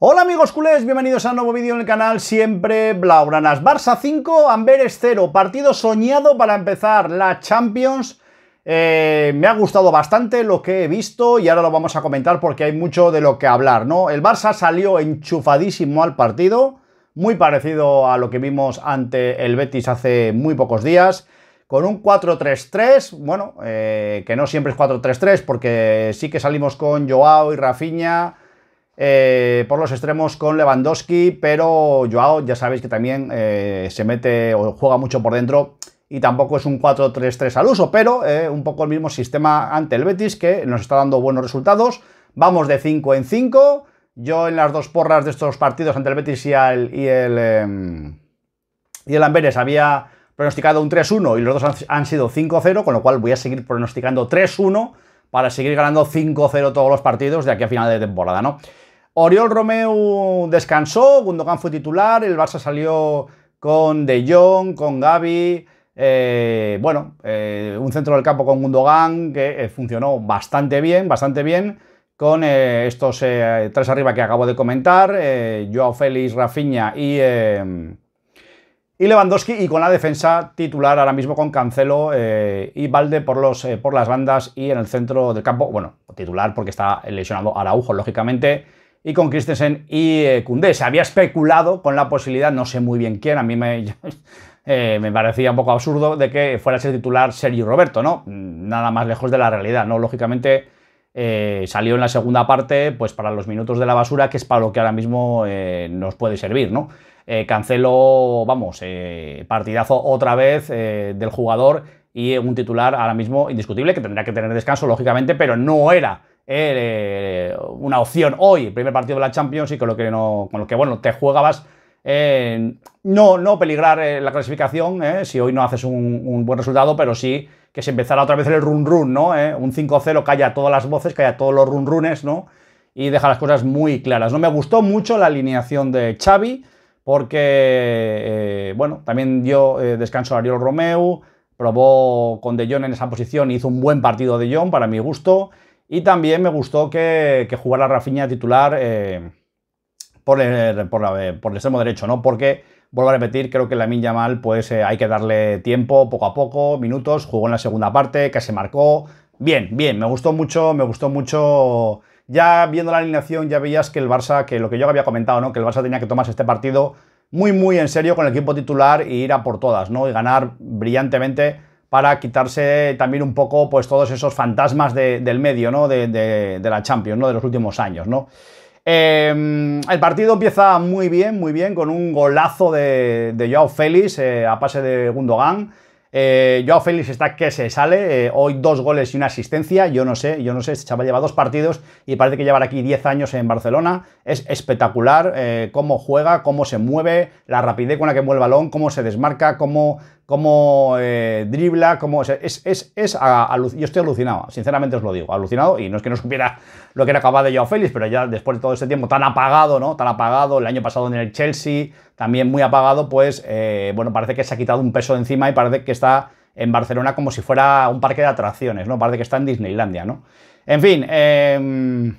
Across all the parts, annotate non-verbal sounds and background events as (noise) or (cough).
Hola amigos culés, bienvenidos a un nuevo vídeo en el canal Siempre Blaugranas. Barça 5, Amberes 0, partido soñado para empezar la Champions. Eh, me ha gustado bastante lo que he visto y ahora lo vamos a comentar porque hay mucho de lo que hablar, ¿no? El Barça salió enchufadísimo al partido, muy parecido a lo que vimos ante el Betis hace muy pocos días, con un 4-3-3, bueno, eh, que no siempre es 4-3-3 porque sí que salimos con Joao y Rafinha eh, por los extremos con Lewandowski, pero Joao ya sabéis que también eh, se mete o juega mucho por dentro y tampoco es un 4-3-3 al uso, pero eh, un poco el mismo sistema ante el Betis que nos está dando buenos resultados. Vamos de 5 en 5. Yo en las dos porras de estos partidos ante el Betis y el, em, y el, Amberes había pronosticado un 3-1 y los dos han sido 5-0, con lo cual voy a seguir pronosticando 3-1 para seguir ganando 5-0 todos los partidos de aquí a final de temporada, ¿no? Oriol Romeu descansó, Gundogan fue titular, el Barça salió con De Jong, con Gaby, eh, bueno, eh, un centro del campo con Gundogan que eh, funcionó bastante bien, bastante bien, con estos tres arriba que acabo de comentar, Joao Félix, Rafinha y, y Lewandowski, y con la defensa titular ahora mismo con Cancelo y Valde por, los, por las bandas y en el centro del campo, bueno, titular porque está lesionado Araujo, lógicamente, y con Christensen y eh, Se había especulado con la posibilidad, no sé muy bien quién, a mí me, (laughs) eh, me parecía un poco absurdo de que fuera a ser titular Sergio Roberto, ¿no? Nada más lejos de la realidad, ¿no? Lógicamente eh, salió en la segunda parte, pues para los minutos de la basura, que es para lo que ahora mismo eh, nos puede servir, ¿no? cancelo, vamos, partidazo otra vez del jugador y un titular ahora mismo indiscutible que tendría que tener descanso, lógicamente, pero no era eh, eh, una opción hoy, primer partido de la Champions y con lo que, no, con lo que bueno, te jugabas eh, no, no peligrar la clasificación si hoy no haces un, buen resultado, pero sí que se empezara otra vez el run-run, ¿no? un 5-0 calla todas las voces, calla todos los run-runes, ¿no? Y deja las cosas muy claras. No me gustó mucho la alineación de Xavi, porque, bueno, también dio descanso a Ariel Romeu, probó con De Jong en esa posición, hizo un buen partido De Jong, para mi gusto. Y también me gustó que, que jugara Rafinha titular eh, por, el, extremo derecho, ¿no? Porque, vuelvo a repetir, creo que la Minya Mal, pues eh, hay que darle tiempo poco a poco, minutos, jugó en la segunda parte, que se marcó. Bien, bien, me gustó mucho, me gustó mucho. Ya viendo la alineación, ya veías que el Barça, que lo que yo había comentado, ¿no? Que el Barça tenía que tomarse este partido muy, muy en serio con el equipo titular e ir a por todas, ¿no? Y ganar brillantemente para quitarse también un poco pues todos esos fantasmas del medio, ¿no? De, la Champions, ¿no? De los últimos años, ¿no? Em, el partido empieza muy bien, muy bien, con un golazo de, Joao Félix eh, a pase de Gundogan. Eh, Joao Félix está que se sale, eh, hoy dos goles y una asistencia, yo no sé, yo no sé, este chaval lleva dos partidos y parece que llevará aquí 10 años en Barcelona, es espectacular eh, cómo juega, cómo se mueve, la rapidez con la que mueve el balón, cómo se desmarca, cómo cómo eh, dribla, cómo. es, es, es yo estoy alucinado, sinceramente os lo digo, alucinado. Y no es que no supiera (laughs) lo que era acabado de Joao Félix, pero ya después de todo este tiempo tan apagado, ¿no? Tan apagado, el año pasado en el Chelsea, también muy apagado, pues, eh, bueno, parece que se ha quitado un peso de encima y parece que está en Barcelona como si fuera un parque de atracciones, ¿no? Parece que está en Disneylandia, ¿no? En fin, em,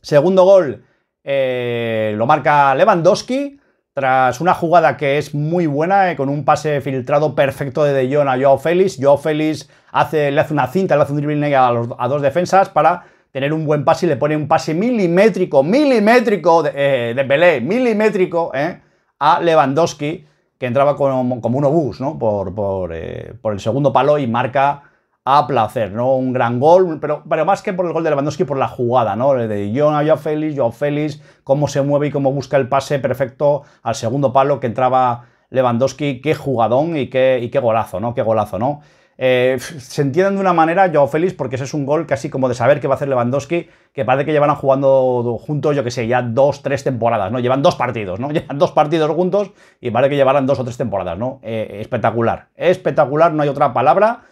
segundo gol eh, lo marca Lewandowski. Tras una jugada que es muy buena, eh, con un pase filtrado perfecto de De Jong a Joao Félix, Joao Félix hace, le hace una cinta, le hace un dribbling a, a dos defensas para tener un buen pase y le pone un pase milimétrico, milimétrico de, eh, Pelé, milimétrico eh, a Lewandowski, que entraba como, como un obús ¿no? por, por, por el segundo palo y marca a placer, ¿no? Un gran gol, pero, pero más que por el gol de Lewandowski, por la jugada, ¿no? De Jonah, Joao Félix, Joao Félix, cómo se mueve y cómo busca el pase perfecto al segundo palo que entraba Lewandowski, qué jugadón y qué, y qué golazo, ¿no? Qué golazo, ¿no? Eh, se entienden de una manera Joao Félix porque ese es un gol casi como de saber qué va a hacer Lewandowski, que parece que llevan jugando juntos, yo que sé, ya dos, tres temporadas, ¿no? Llevan dos partidos, ¿no? (laughs) Llevan dos partidos juntos y parece que llevarán dos o tres temporadas, ¿no? Eh, espectacular, espectacular, no hay otra palabra.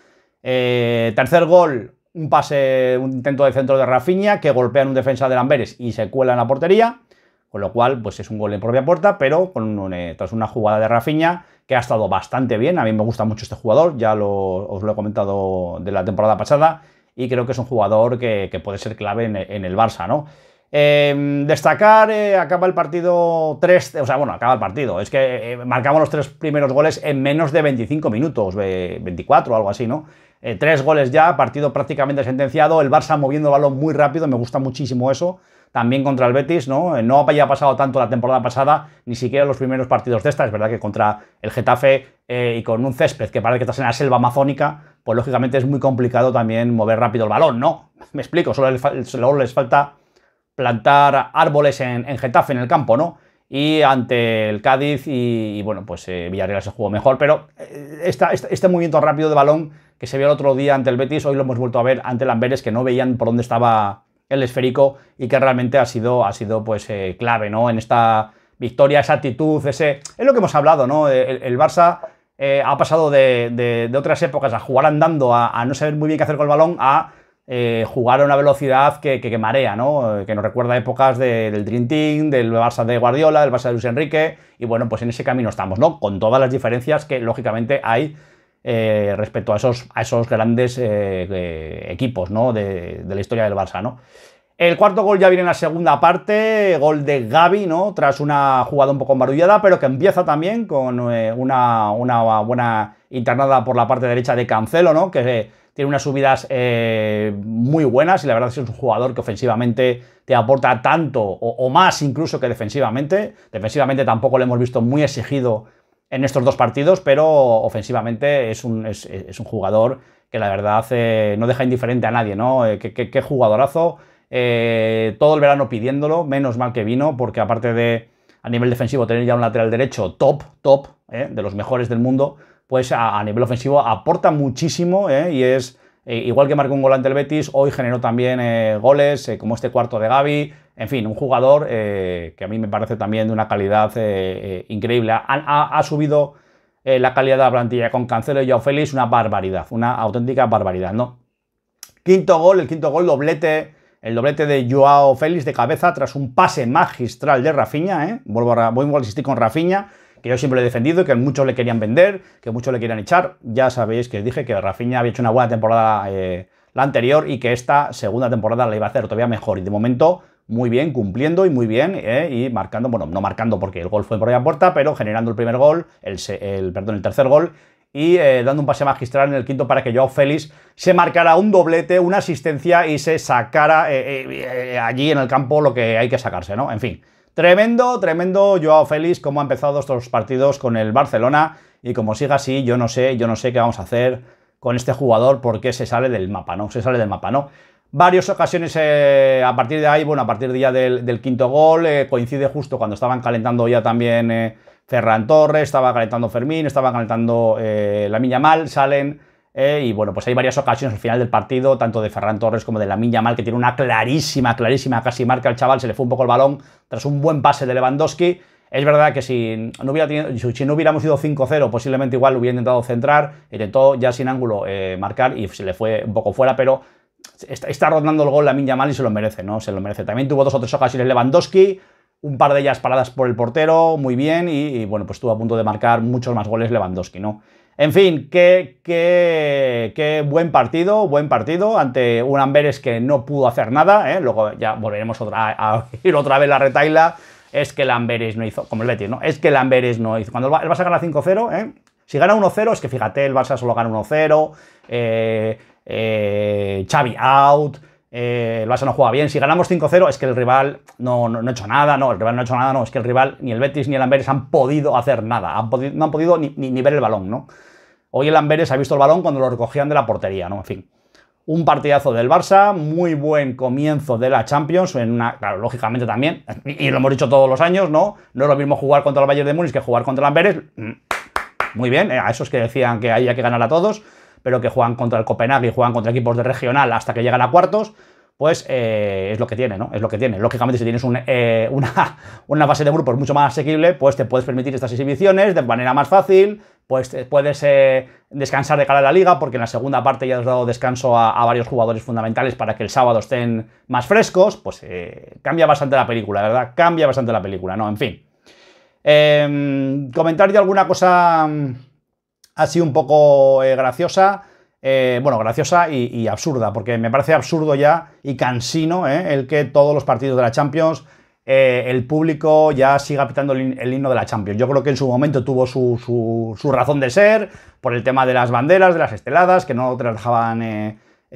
Eh, tercer gol, un pase, un intento de centro de Rafinha que golpea en un defensa de Lamberes y se cuela en la portería. Con lo cual, pues es un gol en propia puerta, pero con eh, tras una jugada de Rafinha que ha estado bastante bien. A mí me gusta mucho este jugador, ya os lo he comentado de la temporada pasada, y creo que es un jugador que, puede ser clave en, el Barça, ¿no? Em, destacar, eh, acaba el partido 3, o sea, bueno, acaba el partido, es que marcamos los tres primeros goles en menos de 25 minutos, 24 o algo así, ¿no? Eh, tres goles ya, partido prácticamente sentenciado, el Barça moviendo el balón muy rápido, me gusta muchísimo eso. También contra el Betis, ¿no? Eh, no había pasado tanto la temporada pasada, ni siquiera los primeros partidos de esta. Es verdad que contra el Getafe eh, y con un césped que parece que estás en la selva amazónica, pues lógicamente es muy complicado también mover rápido el balón, ¿no? (laughs) Me explico, solo les, falta plantar árboles en, en Getafe, en el campo, ¿no? Y ante el Cádiz y, bueno, pues eh, Villarreal se jugó mejor, pero eh, este movimiento rápido de balón que se vio el otro día ante el Betis, hoy lo hemos vuelto a ver ante el Amberes, que no veían por dónde estaba el esférico y que realmente ha sido, ha sido pues eh, clave, ¿no? En esta victoria, esa actitud, ese... Es lo que hemos hablado, ¿no? El, Barça ha pasado de, otras épocas a jugar andando, a no saber muy bien qué hacer con el balón, a eh, jugar a una velocidad que, que, marea, ¿no? Eh, que nos recuerda épocas del Dream Team, del Barça de Guardiola, del Barça de Luis Enrique, y bueno, pues en ese camino estamos, ¿no? Con todas las diferencias que lógicamente hay eh, respecto a esos, a esos grandes equipos, ¿no? De, la historia del Barça, ¿no? El cuarto gol ya viene en la segunda parte, gol de Gaby, ¿no? Tras una jugada un poco embarullada, pero que empieza también con una, una, buena internada por la parte derecha de Cancelo, ¿no? Que tiene unas subidas eh, muy buenas y la verdad es que es un jugador que ofensivamente te aporta tanto o, más incluso que defensivamente. Defensivamente tampoco lo hemos visto muy exigido en estos dos partidos, pero ofensivamente es un, es, un jugador que la verdad eh, no deja indiferente a nadie, ¿no? Eh, qué, jugadorazo. todo el verano pidiéndolo, menos mal que vino, porque aparte de a nivel defensivo tener ya un lateral derecho top, top, de los mejores del mundo, pues a, nivel ofensivo aporta muchísimo ¿eh? y es... Eh, igual que marcó un gol ante el Betis, hoy generó también eh, goles, como este cuarto de Gaby. En fin, un jugador que a mí me parece también de una calidad increíble. Ha, subido la calidad de la plantilla con Cancelo y Joao Félix, una barbaridad, una auténtica barbaridad, ¿no? Quinto gol, el quinto gol, doblete, el doblete de Joao Félix de cabeza tras un pase magistral de Rafinha, Vuelvo a, voy a insistir con Rafinha yo siempre lo he defendido, que muchos le querían vender, que muchos le querían echar. Ya sabéis que os dije que Rafinha había hecho una buena temporada eh, la anterior y que esta segunda temporada la iba a hacer todavía mejor. Y de momento, muy bien, cumpliendo y muy bien, eh, y marcando, bueno, no marcando porque el gol fue por la puerta, pero generando el primer gol, el, perdón, el tercer gol y eh, dando un pase magistral en el quinto para que Joao Félix se marcara un doblete, una asistencia y se sacara allí en el campo lo que hay que sacarse, ¿no? En fin, Tremendo, tremendo Joao Félix, cómo ha empezado estos partidos con el Barcelona. Y como siga así, yo no sé, yo no sé qué vamos a hacer con este jugador porque se sale del mapa, ¿no? Se sale del mapa, ¿no? Varias ocasiones eh, a partir de ahí, bueno, a partir de del, quinto gol, eh, coincide justo cuando estaban calentando ya también eh, Ferran Torres, estaba calentando Fermín, estaba calentando la milla Mal, salen eh, y bueno, pues hay varias ocasiones al final del partido, tanto de Ferran Torres como de la Lamin Mal, que tiene una clarísima, clarísima, casi marca al chaval, se le fue un poco el balón tras un buen pase de Lewandowski. Es verdad que si no, hubiera si no hubiéramos ido 5-0, posiblemente igual hubiera intentado centrar, intentó ya sin ángulo eh, marcar y se le fue un poco fuera, pero está, está rondando el gol la Lamin Mal y se lo merece, ¿no? Se lo merece. También tuvo dos o tres ocasiones Lewandowski, un par de ellas paradas por el portero, muy bien, y, bueno, pues estuvo a punto de marcar muchos más goles Lewandowski, ¿no? En fin, qué, qué, qué, buen partido, buen partido ante un Amberes que no pudo hacer nada. ¿eh? Luego ya volveremos otra, a, ir otra vez la retaila. Es que el Amberes no hizo, como el Betis, ¿no? Es que el Amberes no hizo. Cuando el Barça gana 5-0, ¿eh? si gana 1-0, es que fíjate, el Barça solo gana 1-0, eh, eh, Xavi out, eh, el Barça no juega bien, si ganamos 5-0 es que el rival no, no, ha hecho nada, no, el rival no ha hecho nada, no, es que el rival, ni el Betis ni el Amberes han podido hacer nada, no han podido ni, ver el balón, ¿no? Hoy el Amberes ha visto el balón cuando lo recogían de la portería, ¿no? En fin. Un partidazo del Barça, muy buen comienzo de la Champions, en una, claro, lógicamente también, y lo hemos dicho todos los años, ¿no? No es lo mismo jugar contra el Bayern de Múnich que jugar contra el Amberes. Mm, muy bien, eh, a esos que decían que había que ganar a todos pero que juegan contra el Copenhague y juegan contra equipos de regional hasta que llegan a cuartos, pues eh, es lo que tiene, ¿no? Es lo que tiene. Lógicamente, si tienes eh, una, (laughs) una, base de grupos mucho más asequible, pues te puedes permitir estas exhibiciones de manera más fácil, pues eh, puedes descansar de cara a la liga, porque en la segunda parte ya has dado descanso a, a varios jugadores fundamentales para que el sábado estén más frescos, pues cambia bastante la película, ¿verdad? Cambia bastante la película, ¿no? En fin. Em, comentar de alguna cosa... Mm, ha sido un poco eh, graciosa. Eh, bueno, graciosa y, absurda, porque me parece absurdo ya y cansino eh, el que todos los partidos de la Champions el público ya siga pitando el, himno de la Champions. Yo creo que en su momento tuvo su, su, razón de ser por el tema de las banderas, de las esteladas, que no te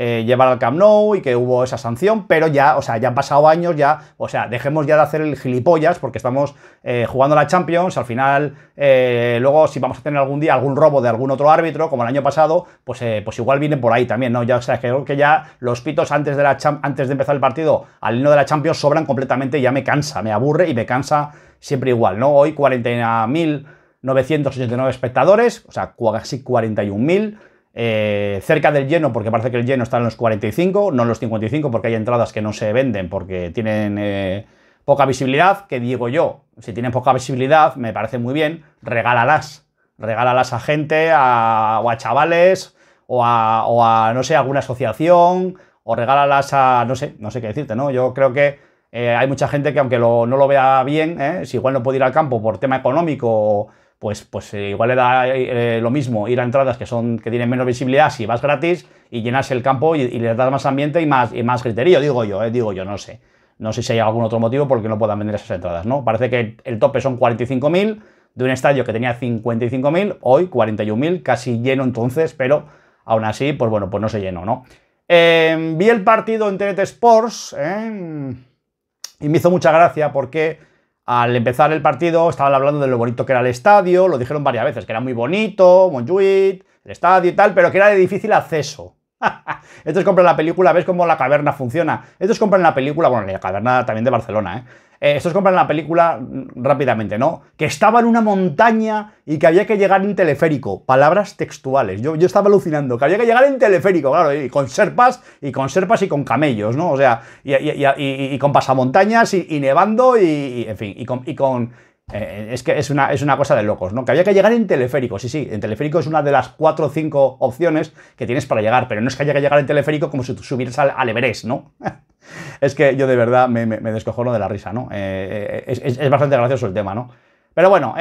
eh, llevar al Camp Nou y que hubo esa sanción, pero ya, o sea, ya han pasado años, ya, o sea, dejemos ya de hacer el gilipollas porque estamos eh, jugando la Champions, al final, eh, luego si vamos a tener algún día algún robo de algún otro árbitro, como el año pasado, pues, pues igual viene por ahí también, ¿no? Ya, o sea, creo que ya los pitos antes de, la antes de empezar el partido al hino de la Champions sobran completamente, ya me cansa, me aburre y me cansa siempre igual, ¿no? Hoy 41.989 espectadores, o sea, casi 41.000. Eh, cerca del lleno, porque parece que el lleno está en los 45, no en los 55, porque hay entradas que no se venden porque tienen eh, poca visibilidad, que digo yo, si tienen poca visibilidad, me parece muy bien, regálalas. Regálalas a gente, a, o a chavales, o a, no sé, alguna asociación, o regálalas a, no sé, no sé qué decirte, ¿no? Yo creo que eh, hay mucha gente que aunque no lo vea bien, si igual no puede ir al campo por tema económico o, pues, pues eh, igual le da eh, lo mismo ir a entradas que, son, que tienen menos visibilidad si vas gratis y llenas el campo y, le das más ambiente y más, y más criterio, digo yo, eh, digo yo, no sé. No sé si hay algún otro motivo por no puedan vender esas entradas, ¿no? Parece que el tope son 45.000 de un estadio que tenía 55.000, hoy 41.000, casi lleno entonces, pero aún así, pues bueno, pues no se llenó, ¿no? vi el partido en TNT Sports y me hizo mucha gracia porque... Al empezar el partido estaban hablando de lo bonito que era el estadio, lo dijeron varias veces, que era muy bonito, Montjuic, el estadio y tal, pero que era de difícil acceso. (laughs) Estos compran la película, ves cómo la caverna funciona. Estos compran la película, bueno, la caverna también de Barcelona, ¿eh? eh estos compran la película mm, rápidamente, ¿no? Que estaba en una montaña y que había que llegar en teleférico. Palabras textuales. Yo, estaba alucinando, que había que llegar en teleférico, claro, y con serpas, y con serpas y con camellos, ¿no? O sea, y, con pasamontañas y, nevando y, en fin, y con, con eh, es que es una, es una cosa de locos, ¿no? Que había que llegar en teleférico, sí, sí, en teleférico es una de las cuatro o cinco opciones que tienes para llegar, pero no es que haya que llegar en teleférico como si subieras al, Everest, ¿no? (laughs) es que yo de verdad me, me, lo de la risa, ¿no? Eh, eh, es, bastante gracioso el tema, ¿no? Pero bueno,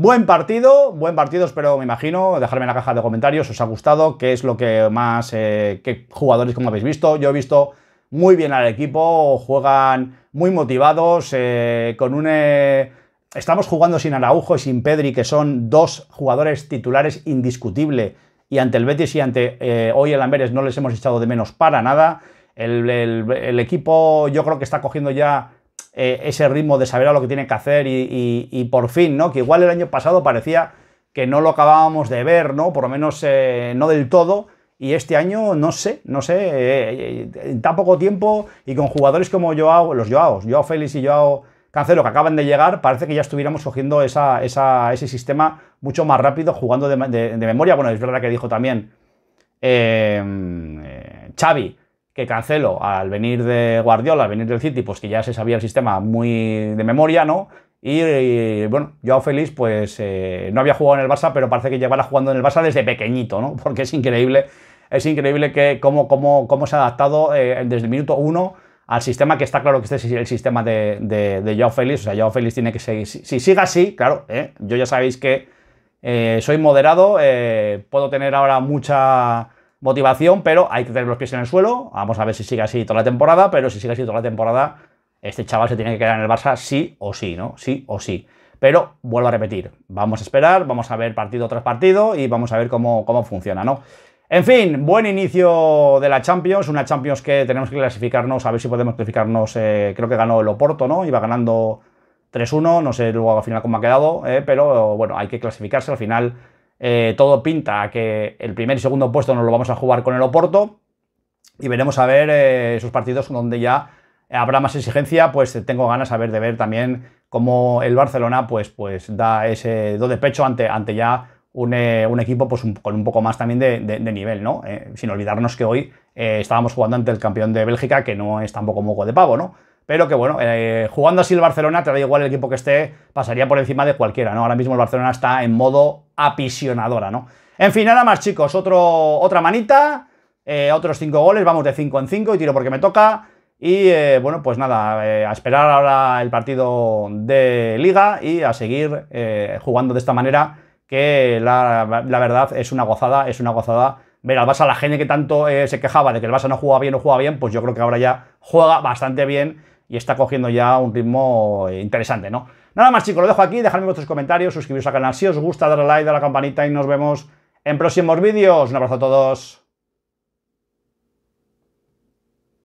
buen partido, buen partido, espero, me imagino, dejarme en la caja de comentarios, os ha gustado, qué es lo que más, qué jugadores como habéis visto, yo he visto muy bien al equipo, juegan muy motivados, eh, con un... Eh, estamos jugando sin Araujo y sin Pedri, que son dos jugadores titulares indiscutibles. Y ante el Betis y ante eh, hoy el Amberes no les hemos echado de menos para nada. El, equipo yo creo que está cogiendo ya ese ritmo de saber a lo que tiene que hacer y, por fin, ¿no? Que igual el año pasado parecía que no lo acabábamos de ver, ¿no? Por lo menos no del todo. Y este año, no sé, no sé, eh, en tan poco tiempo y con jugadores como Joao, los Joao, Joao Félix y Joao Cancelo, que acaban de llegar, parece que ya estuviéramos cogiendo ese sistema mucho más rápido jugando de, memoria. Bueno, es verdad que dijo también em, eh, Xavi que Cancelo, al venir de Guardiola, al venir del City, pues que ya se sabía el sistema muy de memoria, ¿no? Y, bueno, Joao Félix, pues eh, no había jugado en el Barça, pero parece que llevará jugando en el Barça desde pequeñito, ¿no? (laughs) Porque es increíble es increíble que cómo, cómo, se ha adaptado eh, desde el minuto uno al sistema que está claro que este es el sistema de, de, Joao Félix. O sea, Joao Félix tiene que seguir. Si, si sigue así, claro, eh, yo ya sabéis que eh, soy moderado, puedo tener ahora mucha motivación, pero hay que tener los pies en el suelo. Vamos a ver si sigue así toda la temporada, pero si sigue así toda la temporada, este chaval se tiene que quedar en el Barça sí o sí, ¿no? Sí o sí. Pero vuelvo a repetir, vamos a esperar, vamos a ver partido tras partido y vamos a ver cómo, cómo funciona, ¿no? En fin, buen inicio de la Champions, una Champions que tenemos que clasificarnos, a ver si podemos clasificarnos, eh, creo que ganó el Oporto, ¿no? Iba ganando 3-1, no sé luego al final cómo ha quedado, eh, pero bueno, hay que clasificarse, al final eh, todo pinta a que el primer y segundo puesto nos lo vamos a jugar con el Oporto y veremos a ver esos partidos donde ya habrá más exigencia, pues tengo ganas de ver también cómo el Barcelona pues, pues da ese do de pecho ante, ante ya eh, un, equipo pues, con un poco más también de, nivel, ¿no? Eh, sin olvidarnos que hoy eh, estábamos jugando ante el campeón de Bélgica, que no es tampoco moco de pavo, ¿no? Pero que bueno, jugando así el Barcelona, te da igual el equipo que esté, pasaría por encima de cualquiera, ¿no? Ahora mismo el Barcelona está en modo apisionadora, ¿no? En fin, nada más, chicos, otro, otra manita, otros cinco goles, vamos de 5 en 5 y tiro porque me toca. Y bueno, pues nada, a esperar ahora el partido de liga y a seguir jugando de esta manera que la, verdad es una gozada, es una gozada. Ver al Barça, la gente que tanto eh, se quejaba de que el Barça no jugaba bien, o juega bien, pues yo creo que ahora ya juega bastante bien y está cogiendo ya un ritmo eh, interesante, ¿no? Nada más, chicos, lo dejo aquí, dejadme vuestros comentarios, suscribiros al canal si os gusta, darle like, darle a la campanita y nos vemos en próximos vídeos. Un abrazo a todos.